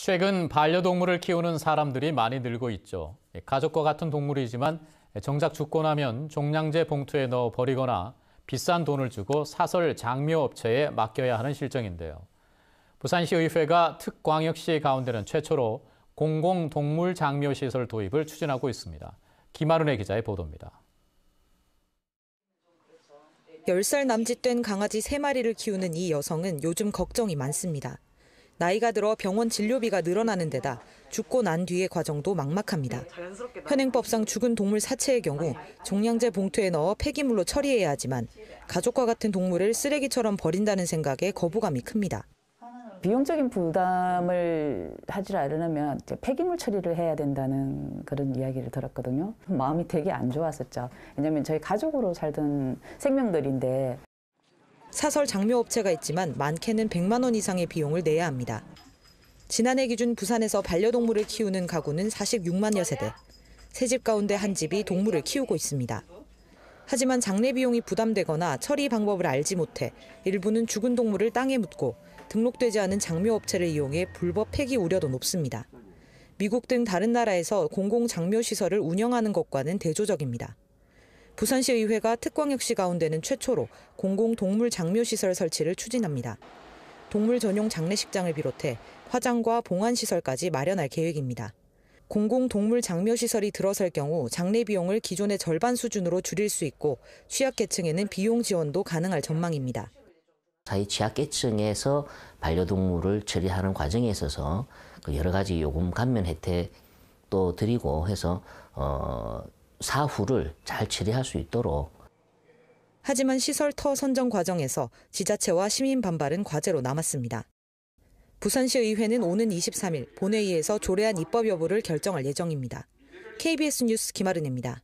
최근 반려동물을 키우는 사람들이 많이 늘고 있죠. 예, 가족과 같은 동물이지만 정작 죽고 나면 종량제 봉투에 넣어 버리거나 비싼 돈을 주고 사설 장묘 업체에 맡겨야 하는 실정인데요. 부산시의회가 특광역시 가운데는 최초로 공공동물 장묘시설 도입을 추진하고 있습니다. 김아른의 기자의 보도입니다. 10살 남짓된 강아지 3마리를 키우는 이 여성은 요즘 걱정이 많습니다. 나이가 들어 병원 진료비가 늘어나는 데다 죽고 난 뒤의 과정도 막막합니다. 현행법상 죽은 동물 사체의 경우 종량제 봉투에 넣어 폐기물로 처리해야 하지만 가족과 같은 동물을 쓰레기처럼 버린다는 생각에 거부감이 큽니다. 비용적인 부담을 하질 않으려면 폐기물 처리를 해야 된다는 그런 이야기를 들었거든요. 마음이 되게 안 좋았었죠. 왜냐하면 저희 가족으로 살던 생명들인데 사설 장묘업체가 있지만 많게는 100만 원 이상의 비용을 내야 합니다. 지난해 기준 부산에서 반려동물을 키우는 가구는 46만여 세대. 세 집 가운데 한 집이 동물을 키우고 있습니다. 하지만 장례 비용이 부담되거나 처리 방법을 알지 못해 일부는 죽은 동물을 땅에 묻고 등록되지 않은 장묘업체를 이용해 불법 폐기 우려도 높습니다. 미국 등 다른 나라에서 공공 장묘시설을 운영하는 것과는 대조적입니다. 부산시의회가 특광역시 가운데는 최초로 공공동물 장묘시설 설치를 추진합니다. 동물 전용 장례식장을 비롯해 화장과 봉안시설까지 마련할 계획입니다. 공공동물 장묘시설이 들어설 경우 장례 비용을 기존의 절반 수준으로 줄일 수 있고 취약계층에는 비용 지원도 가능할 전망입니다. 사회 취약계층에서 반려동물을 처리하는 과정에 있어서 그 여러 가지 요금 감면 혜택도 드리고 해서 어, 사후를 잘 처리할 수 있도록 하지만 시설터 선정 과정에서 지자체와 시민 반발은 과제로 남았습니다. 부산시의회는 오는 23일 본회의에서 조례안 입법 여부를 결정할 예정입니다. KBS 뉴스 김아른입니다.